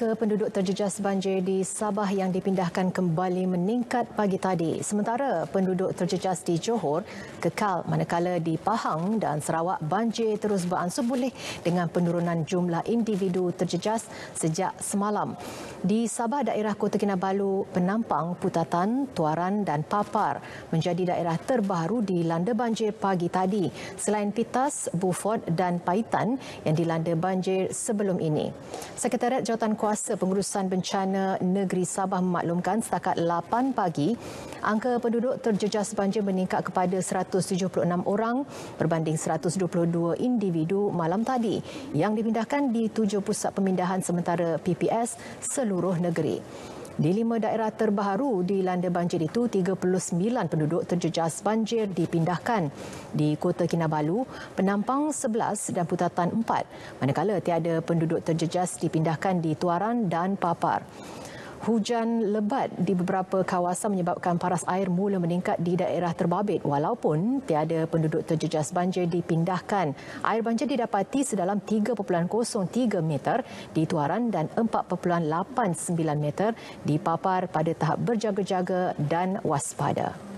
Angka penduduk terjejas banjir di Sabah yang dipindahkan kembali meningkat pagi tadi. Sementara penduduk terjejas di Johor kekal manakala di Pahang dan Sarawak banjir terus beransur boleh dengan penurunan jumlah individu terjejas sejak semalam. Di Sabah daerah Kota Kinabalu, Penampang, Putatan, Tuaran dan Papar menjadi daerah terbaru dilanda banjir pagi tadi selain Pitas, Buford dan Paitan yang dilanda banjir sebelum ini. Sekretariat Jawatan Kuasa Pengurusan Bencana Negeri Sabah memaklumkan setakat 8 pagi, angka penduduk terjejas banjir meningkat kepada 176 orang berbanding 122 individu malam tadi yang dipindahkan di tujuh pusat pemindahan sementara PPS seluruh seluruh negeri. Di lima daerah terbaru dilanda banjir itu, 39 penduduk terjejas banjir dipindahkan. Di Kota Kinabalu, penampang 11 dan putatan 4, manakala tiada penduduk terjejas dipindahkan di Tuaran dan Papar. Hujan lebat di beberapa kawasan menyebabkan paras air mula meningkat di daerah terbabit walaupun tiada penduduk terjejas banjir dipindahkan. Air banjir didapati sedalam 3.03 meter di Tuaran dan 4.89 meter di Papar pada tahap berjaga-jaga dan waspada.